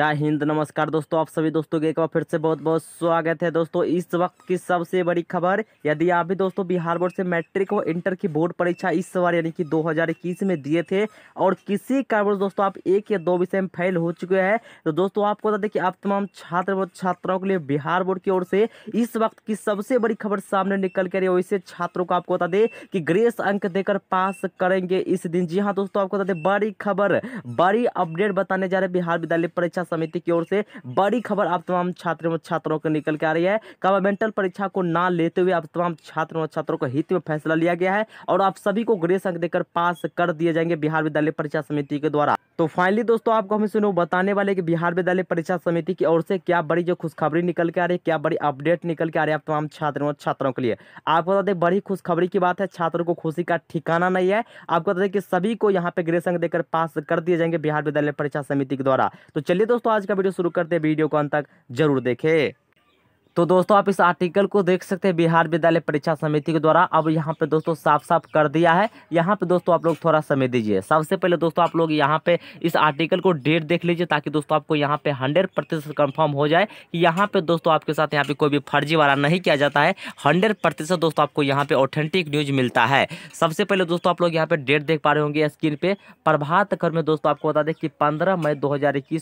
जय हिंद नमस्कार दोस्तों आप सभी दोस्तों के एक बार फिर से बहुत बहुत स्वागत है दोस्तों इस वक्त की सबसे बड़ी खबर यदि आप भी दोस्तों बिहार बोर्ड से मैट्रिक और इंटर की बोर्ड परीक्षा इस बार यानी कि 2021 में दिए थे और किसी कारण दोस्तों आप एक या दो विषय में फेल हो चुके हैं तो दोस्तों आपको बता दें कि आप तमाम छात्र और छात्राओं के लिए बिहार बोर्ड की ओर से इस वक्त की सबसे बड़ी खबर सामने निकल कर रही है वैसे छात्रों को आपको बता दें कि ग्रेस अंक देकर पास करेंगे इस दिन जी हाँ दोस्तों आपको बता दें बड़ी खबर बड़ी अपडेट बताने जा रहे बिहार विद्यालय परीक्षा समिति की ओर से बड़ी खबर आप तमाम छात्रों एवं छात्रों को निकल के आ रही है गवर्नमेंटल परीक्षा को ना लेते हुए आप तमाम छात्रों एवं छात्रों को हित में फैसला लिया गया है और आप सभी को ग्रेस अंक देकर पास कर दिए जाएंगे बिहार विद्यालय परीक्षा समिति के द्वारा तो फाइनली दोस्तों आपको हम सुनो बताने वाले कि बिहार विद्यालय परीक्षा समिति की ओर से क्या बड़ी जो खुशखबरी निकल के आ रही है क्या बड़ी अपडेट निकल के आ रही है आप तमाम छात्रों और छात्रों के लिए आपको बता दें बड़ी खुशखबरी की बात है छात्रों को खुशी का ठिकाना नहीं है आपको बता दें कि सभी को यहाँ पे ग्रेस अंक देकर पास कर दिए जाएंगे बिहार विद्यालय परीक्षा समिति के द्वारा तो चलिए दोस्तों आज का वीडियो शुरू करते हैं वीडियो को अंत तक जरूर देखें तो दोस्तों आप इस आर्टिकल को देख सकते हैं बिहार विद्यालय परीक्षा समिति के द्वारा अब यहाँ पे दोस्तों साफ साफ कर दिया है यहाँ पे दोस्तों आप लोग थोड़ा समय दीजिए सबसे पहले दोस्तों आप लोग यहाँ पे इस आर्टिकल को डेट देख लीजिए ताकि दोस्तों आपको यहाँ पे हंड्रेड प्रतिशत कन्फर्म हो जाए कि यहाँ पे दोस्तों आपके साथ यहाँ पे कोई भी फर्जी वाला नहीं किया जाता है हंड्रेड प्रतिशत दोस्तों आपको यहाँ पे ऑथेंटिक न्यूज मिलता है सबसे पहले दोस्तों आप लोग यहाँ पे डेट देख पा रहे होंगे स्क्रीन पे प्रभात कर में दोस्तों आपको बता दें कि पंद्रह मई दो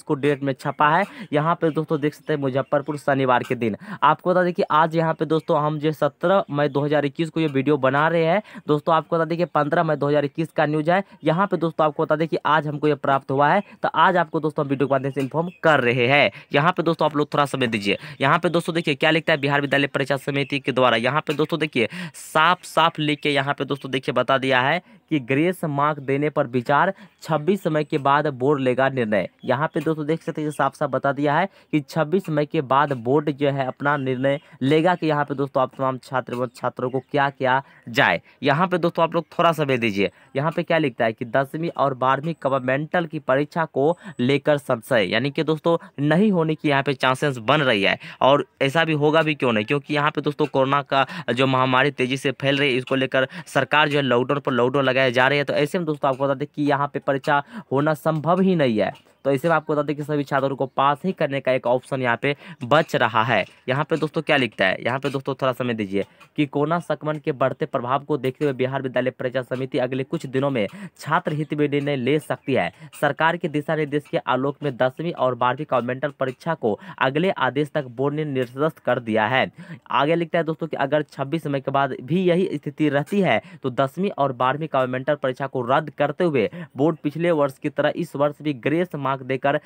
को डेट में छपा है यहाँ पे दोस्तों देख सकते हैं मुजफ्फरपुर शनिवार के दिन आपको बता दें कि आज यहाँ पे दोस्तों हम जो सत्रह मई 2021 को ये वीडियो बना रहे हैं दोस्तों आपको बता दें कि पंद्रह मई 2021 का न्यूज है यहाँ पे दोस्तों आपको बता दें कि आज हमको ये प्राप्त हुआ है तो आज आपको दोस्तों हम वीडियो के माध्यम से इन्फॉर्म कर रहे हैं यहाँ पे दोस्तों आप लोग थोड़ा समय दीजिए यहाँ पे दोस्तों देखिए क्या लिखता है बिहार विद्यालय परीक्षा समिति के द्वारा यहाँ पे दोस्तों देखिए साफ साफ लिख के यहाँ पे दोस्तों देखिए बता दिया है कि ग्रेस मार्क देने पर विचार 26 समय के बाद बोर्ड लेगा निर्णय यहाँ पे दोस्तों देख सकते हैं साफ साफ बता दिया है कि 26 समय के बाद बोर्ड जो है अपना निर्णय लेगा कि यहाँ पे दोस्तों आप तमाम छात्र एवं छात्रों को क्या क्या जाए यहाँ पे दोस्तों आप लोग थोड़ा भेज दीजिए यहाँ पे क्या लिखता है कि दसवीं और बारहवीं गवर्नमेंटल की परीक्षा को लेकर संशय यानी कि दोस्तों नहीं होने की यहाँ पे चांसेस बन रही है और ऐसा भी होगा भी क्यों नहीं क्योंकि यहाँ पे दोस्तों कोरोना का जो महामारी तेजी से फैल रही है इसको लेकर सरकार जो है लॉकडाउन पर लॉकडाउन लगाए जा रहे हैं तो ऐसे में दोस्तों आपको बता दें कि यहाँ पे परीक्षा होना संभव ही नहीं है तो में आपको बता दें कि सभी छात्रों को पास ही करने का एक ऑप्शन यहाँ पे बच रहा है यहाँ पे दोस्तों क्या लिखता है यहाँ पे दोस्तों थोड़ा समय दीजिए कि कोरोना संक्रमण के बढ़ते प्रभाव को देखते हुए बिहार विद्यालय परीक्षा समिति अगले कुछ दिनों में छात्र हित में निर्णय ले सकती है सरकार के दिशा निर्देश के आलोक में दसवीं और बारहवीं कॉन्वेंटल परीक्षा को अगले आदेश तक बोर्ड ने निर्दस्त कर दिया है आगे लिखता है दोस्तों की अगर छब्बीस मई के बाद भी यही स्थिति रहती है तो दसवीं और बारहवीं कॉन्वेंटल परीक्षा को रद्द करते हुए बोर्ड पिछले वर्ष की तरह इस वर्ष भी ग्रेस मार्क्स अंक देकर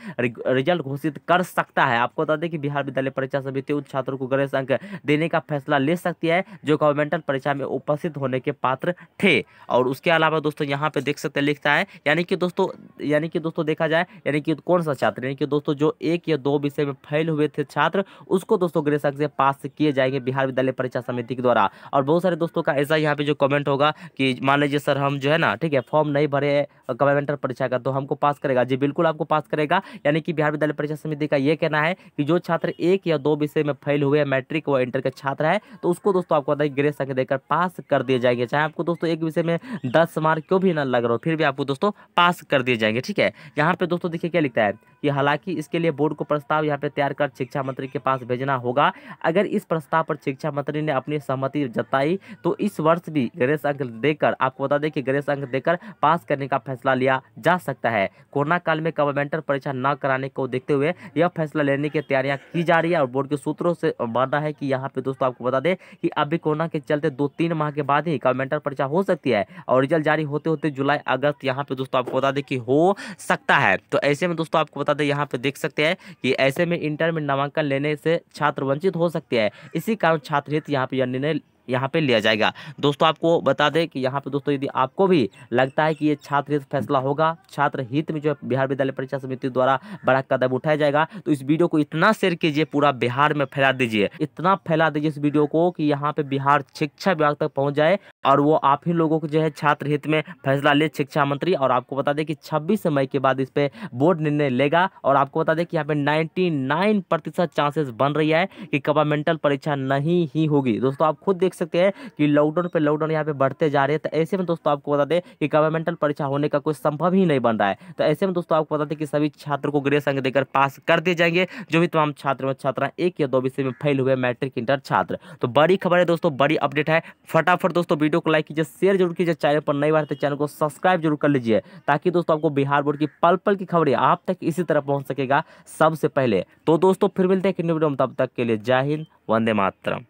रिजल्ट घोषित कर सकता है आपको बता दें कि बिहार विद्यालय परीक्षा समिति उन छात्रों को गणेश अंक देने का फैसला ले सकती है जो गवर्नमेंटल परीक्षा में उपस्थित होने के पात्र थे और उसके अलावा दोस्तों यहाँ पे देख सकते लिखता है यानी कि दोस्तों यानी कि दोस्तों देखा जाए यानी कि कौन सा छात्र यानी कि दोस्तों जो एक या दो विषय में फेल हुए थे छात्र उसको दोस्तों गणेश अंक से पास किए जाएंगे बिहार विद्यालय परीक्षा समिति के द्वारा और बहुत सारे दोस्तों का ऐसा यहाँ पे जो कमेंट होगा कि मान लीजिए सर हम जो है ना ठीक है फॉर्म नहीं भरे गवर्नमेंटल परीक्षा का तो हमको पास करेगा जी बिल्कुल आपको पास पास करेगा यानी कि बिहार विद्यालय परीक्षा समिति का यह कहना है कि जो छात्र एक या दो विषय में फेल हुए मैट्रिक व इंटर के छात्र है तो उसको दोस्तों आपको बताइए ग्रेस संख्या देकर पास कर दिए जाएंगे चाहे आपको दोस्तों एक विषय में दस मार्क क्यों भी ना लग रहा हो फिर भी आपको दोस्तों पास कर दिए जाएंगे ठीक है यहाँ पे दोस्तों देखिए क्या लिखता है कि हालांकि इसके लिए बोर्ड को प्रस्ताव यहाँ पे तैयार कर शिक्षा मंत्री के पास भेजना होगा अगर इस प्रस्ताव पर शिक्षा मंत्री ने अपनी सहमति जताई तो इस वर्ष भी गणेश अंक देकर आपको बता दें कि गणेश अंक देकर पास करने का फैसला लिया जा सकता है कोरोना काल में गवर्नमेंटर परीक्षा न कराने को देखते हुए यह फैसला लेने की तैयारियां की जा रही है और बोर्ड के सूत्रों से मानना है कि यहाँ पे दोस्तों आपको बता दें कि अभी कोरोना के चलते दो तीन माह के बाद ही गवर्नमेंटर परीक्षा हो सकती है और रिजल्ट जारी होते होते जुलाई अगस्त यहाँ पे दोस्तों आपको बता दें कि हो सकता है तो ऐसे में दोस्तों आपको बता बता दें यहाँ पे देख सकते हैं कि ऐसे में इंटर में नामांकन लेने से छात्र वंचित हो सकते हैं इसी कारण छात्र हित यहाँ पे यह निर्णय यहाँ पे लिया जाएगा दोस्तों आपको बता दें कि यहाँ पे दोस्तों यदि आपको भी लगता है कि ये छात्र हित फैसला होगा छात्र हित में जो है बिहार विद्यालय परीक्षा समिति द्वारा बड़ा कदम उठाया जाएगा तो इस वीडियो को इतना शेयर कीजिए पूरा बिहार में फैला दीजिए इतना फैला दीजिए इस वीडियो को कि यहाँ पे बिहार शिक्षा विभाग तक पहुँच जाए और वो आप ही लोगों को जो है छात्र हित में फैसला ले शिक्षा मंत्री और आपको बता दें कि छब्बीस मई के बाद इस पर बोर्ड निर्णय लेगा और आपको बता दें कि यहाँ पे 99 चांसेस बन रही है कि गवर्नमेंटल परीक्षा नहीं ही होगी दोस्तों आप खुद देख सकते हैं कि लॉकडाउन पर लॉकडाउन यहाँ पे बढ़ते जा रहे हैं तो ऐसे में दोस्तों आपको बता दें कि गवर्नमेंटल परीक्षा होने का कोई संभव ही नहीं बन रहा है तो ऐसे में दोस्तों आपको बता दें कि सभी छात्रों को ग्रेस अंक देकर पास कर दिए जाएंगे जो भी तमाम छात्र व छात्रा एक या दो विषय में फेल हुए मैट्रिक इंटर छात्र तो बड़ी खबर है दोस्तों बड़ी अपडेट है फटाफट दोस्तों वीडियो को लाइक कीजिए शेयर जरूर कीजिए चैनल पर नई बार तो चैनल को सब्सक्राइब जरूर कर लीजिए ताकि दोस्तों आपको बिहार बोर्ड की पल पल की खबरें आप तक इसी तरह पहुंच सकेगा सबसे पहले तो दोस्तों फिर मिलते हैं कि तब तक के लिए जय हिंद वंदे मातरम